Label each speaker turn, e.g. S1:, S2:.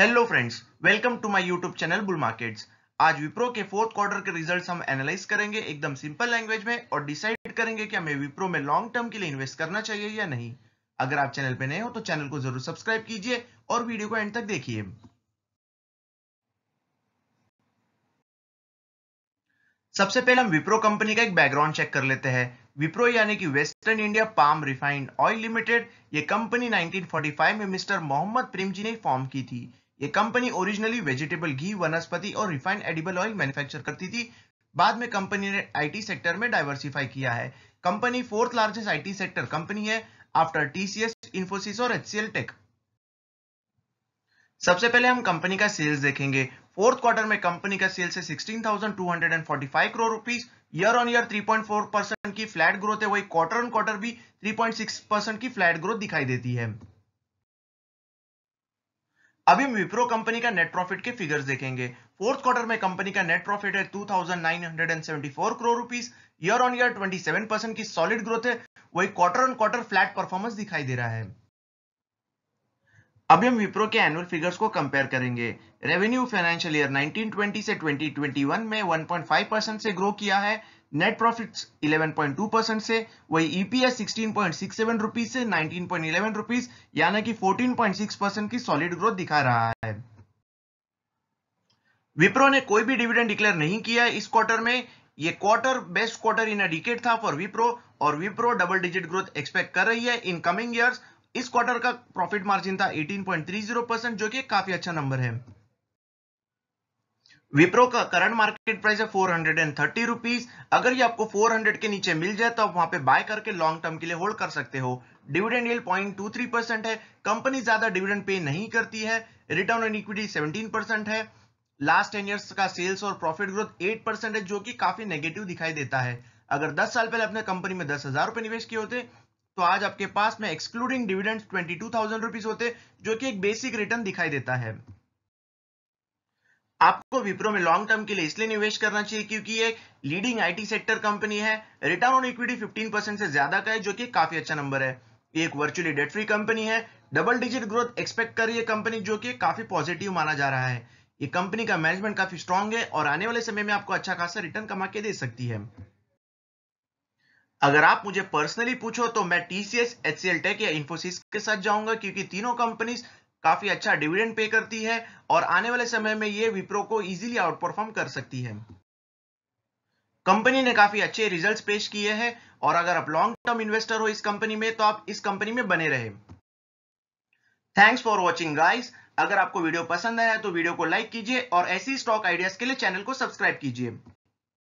S1: hello friends welcome to my YouTube channel bull markets आज विप्रो के fourth quarter के results हम एनालाइज करेंगे एकदम सिंपल लैंग्वेज में और डिसाइड करेंगे कि हमें विप्रो में लॉन्ग टर्म के लिए इन्वेस्ट करना चाहिए या नहीं अगर आप चैनल पे नए हो तो चैनल को जरूर सब्सक्राइब कीजिए और वीडियो को एंड तक देखिए सबसे पहले हम विप्रो कंपनी का एक बैकग्राउंड चेक कर लेते हैं विप्रो यानी कि western India palm refined oil limited ये कंपनी 1945 में मिस्टर मोहम्मद प्रेमजी ने फॉर्म की थी ये कंपनी ओरिजिनली वेजिटेबल घी वनस्पति और रिफाइंड एडिबल ऑयल मैन्युफैक्चर करती थी बाद में कंपनी ने आईटी सेक्टर में डाइवर्सिफाई किया है company fourth largest IT sector company है आफ्टर टीसीएस इंफोसिस और एचसीएल टेक सबसे पहले हम कंपनी का सेल्स देखेंगे फोर्थ क्वार्टर में कंपनी का सेल्स है 16,245 crore rupees year on year 3.4 percent की फ्लैट ग्रोथ है वही क्वार्टर ऑन क्वार्टर भी 3.6 परसेंट की फ्लैट ग्रोथ दिखाई देती है अभी हम विप्रो कंपनी का नेट प्रॉफिट के फिगर्स देखेंगे फोर्थ क्वार्टर में कंपनी का नेट प्रॉफिट है 2,974 crore rupees year on year 27 percent की सॉलिड ग्रोथ है वही quarter on quarter flat performance दिखाई दे रहा है अभी हम विप्रो के एनुअल फिगर्स को कंपेयर करेंगे रेवेन्यू फाइनेंशियल ईयर 1920 से 2021 में 1.5 परसेंट से ग्रो किया है नेट प्रॉफिट 11.2 परसेंट से वही ईपीएस 16.67 रुपीस से 19.11 रुपीस यानी कि 14.6 परसेंट की सॉलिड ग्रोथ दिखा रहा है विप्रो ने कोई भी डिविडेंड डिक्लेयर नहीं किया इस क्वार्टर में ये quarter best quarter in a decade था फॉर विप्रो और Wipro double digit growth expect कर रही है इन कमिंग ईयर्स इस क्वार्टर का प्रॉफिट मार्जिन था 18.30 परसेंट जो कि काफी अच्छा नंबर है विप्रो का करंट मार्केट प्राइस है फोर हंड्रेड अगर ये आपको 400 के नीचे मिल जाए तो आप वहां पे बाय करके लॉन्ग टर्म के लिए होल्ड कर सकते हो dividend yield point two three percent है कंपनी ज्यादा डिविडेंड पे नहीं करती है रिटर्न ऑन इक्विटी 17 परसेंट है लास्ट टेन ईयर्स का सेल्स और प्रॉफिट ग्रोथ एट परसेंट है जो की काफी नेगेटिव दिखाई देता है अगर दस साल पहले अपने कंपनी में दस हजार रुपए निवेश किए होते तो आज आपके पास में excluding dividend twenty two thousand rupees होते जो कि एक बेसिक रिटर्न दिखाई देता है आपको विप्रो में लॉन्ग टर्म के लिए इसलिए निवेश करना चाहिए क्योंकि ये लीडिंग आईटी सेक्टर कंपनी है रिटर्न ऑन इक्विटी 15 परसेंट से ज्यादा का है जो कि काफी अच्छा नंबर है ये एक वर्चुअली डेट फ्री कंपनी है डबल डिजिट ग्रोथ एक्सपेक्ट कर रही है कंपनी जो कि काफी पॉजिटिव माना जा रहा है ये कंपनी का मैनेजमेंट काफी स्ट्रांग है और आने वाले समय में आपको अच्छा खासा रिटर्न कमा के दे सकती है अगर आप मुझे पर्सनली पूछो तो मैं टीसीएस एच टेक या इंफोसिस के साथ जाऊंगा क्योंकि तीनों कंपनी काफी अच्छा डिविडेंड पे करती है और आने वाले समय में ये विप्रो को इजीली आउट परफॉर्म कर सकती है कंपनी ने काफी अच्छे रिजल्ट्स पेश किए हैं और अगर आप लॉन्ग टर्म इन्वेस्टर हो इस कंपनी में तो आप इस कंपनी में बने रहे थैंक्स फॉर वॉचिंग गाइस अगर आपको वीडियो पसंद आया तो वीडियो को लाइक कीजिए और ऐसी स्टॉक आइडियाज के लिए चैनल को सब्सक्राइब कीजिए